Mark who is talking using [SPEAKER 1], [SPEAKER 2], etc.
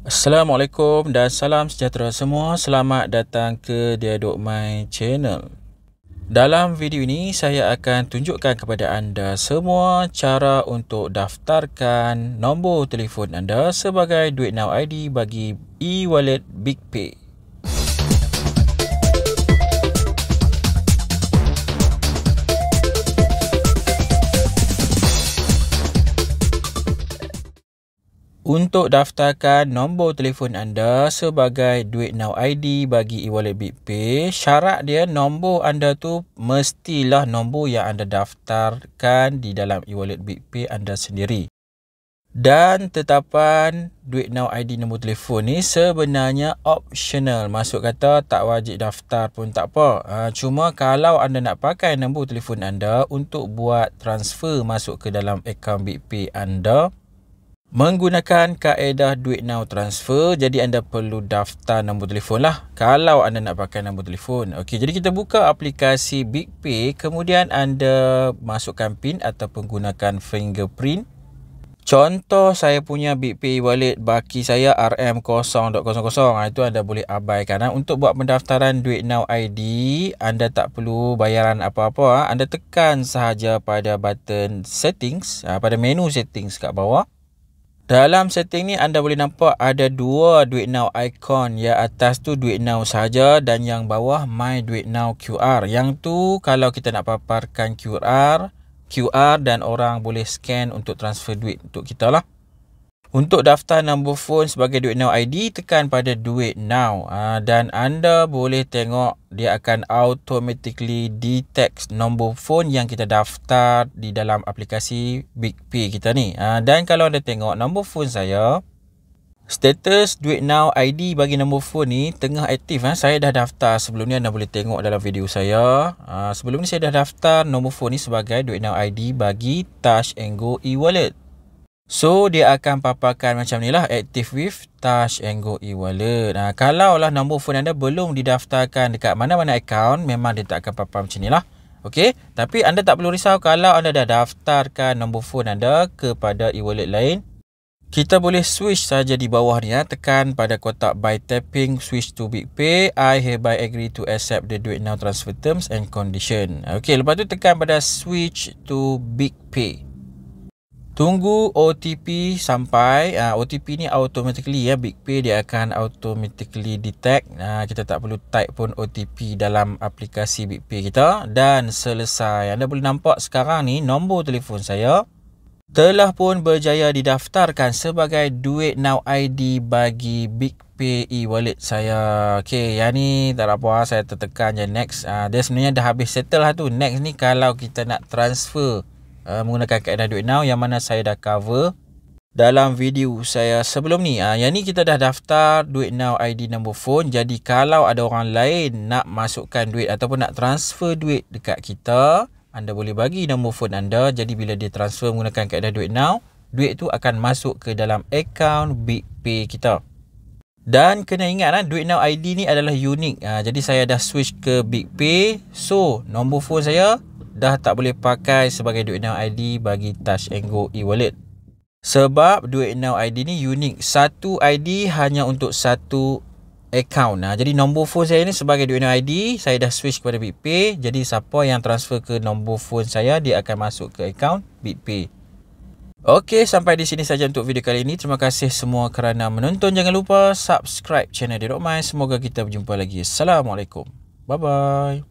[SPEAKER 1] Assalamualaikum dan salam sejahtera semua. Selamat datang ke Dialog My Channel. Dalam video ini saya akan tunjukkan kepada anda semua cara untuk daftarkan nombor telefon anda sebagai duit now ID bagi e-wallet BigPay. untuk daftarkan nombor telefon anda sebagai duit now ID bagi e-wallet BitPay, syarat dia nombor anda tu mestilah nombor yang anda daftarkan di dalam e-wallet BitPay anda sendiri. Dan tetapan duit now ID nombor telefon ni sebenarnya optional. Maksud kata tak wajib daftar pun tak apa. Ha, cuma kalau anda nak pakai nombor telefon anda untuk buat transfer masuk ke dalam akaun BitPay anda, menggunakan kaedah duit now transfer jadi anda perlu daftar nombor telefon lah kalau anda nak pakai nombor telefon okay. jadi kita buka aplikasi BigPay kemudian anda masukkan pin atau menggunakan fingerprint contoh saya punya BigPay wallet baki saya RM0.00 ha, itu anda boleh abaikan ha. untuk buat pendaftaran duit now ID anda tak perlu bayaran apa-apa ha. anda tekan sahaja pada button settings pada menu settings kat bawah dalam setting ni anda boleh nampak ada dua duit now icon. Yang atas tu duit now saja dan yang bawah my duit now QR. Yang tu kalau kita nak paparkan QR, QR dan orang boleh scan untuk transfer duit untuk kita lah. Untuk daftar nombor phone sebagai Duit Now ID, tekan pada Duit Now. Ah, dan anda boleh tengok dia akan automatically detect nombor phone yang kita daftar di dalam aplikasi Big Pay kita ni. Ah, dan kalau anda tengok nombor phone saya, Status Duit Now ID bagi nombor phone ni tengah aktif. Ha? Saya dah daftar sebelum ni anda boleh tengok dalam video saya. Ha, sebelum ni saya dah daftar nombor phone ni sebagai Duit Now ID bagi Touch Go e-wallet. So dia akan paparkan macam ni lah Active with Touch and Go e-wallet nah, Kalau lah nombor phone anda belum didaftarkan dekat mana-mana account Memang dia tak akan paparkan macam ni lah Okay, tapi anda tak perlu risau kalau anda dah daftarkan nombor phone anda kepada e-wallet lain kita boleh switch saja di bawah ni ya. Tekan pada kotak by tapping switch to Big Pay. I hereby agree to accept the do now transfer terms and condition. Okey, lepas tu tekan pada switch to Big Pay. Tunggu OTP sampai uh, ah, OTP ni automatically ya BigPay dia akan automatically detect uh, Kita tak perlu type pun OTP dalam aplikasi BigPay kita Dan selesai Anda boleh nampak sekarang ni nombor telefon saya Telah pun berjaya didaftarkan sebagai duit now ID bagi BigPay e-wallet saya Okay yang ni tak apa saya tertekan je next uh, Dia sebenarnya dah habis settle lah tu Next ni kalau kita nak transfer Uh, menggunakan kaedah duit now yang mana saya dah cover dalam video saya sebelum ni. Uh, yang ni kita dah daftar duit now ID number phone. Jadi kalau ada orang lain nak masukkan duit ataupun nak transfer duit dekat kita, anda boleh bagi nombor phone anda. Jadi bila dia transfer menggunakan kaedah duit now, duit tu akan masuk ke dalam akaun Pay kita. Dan kena ingat lah, duit now ID ni adalah unik. Uh, jadi saya dah switch ke Big Pay. So, nombor phone saya dah tak boleh pakai sebagai duit now ID bagi Touch and Go e-wallet. Sebab duit now ID ni unik. Satu ID hanya untuk satu account. Nah, jadi nombor phone saya ni sebagai duit now ID, saya dah switch kepada BitPay. Jadi siapa yang transfer ke nombor phone saya, dia akan masuk ke account BitPay. Okey, sampai di sini saja untuk video kali ini. Terima kasih semua kerana menonton. Jangan lupa subscribe channel Dirokmai. Semoga kita berjumpa lagi. Assalamualaikum. Bye-bye.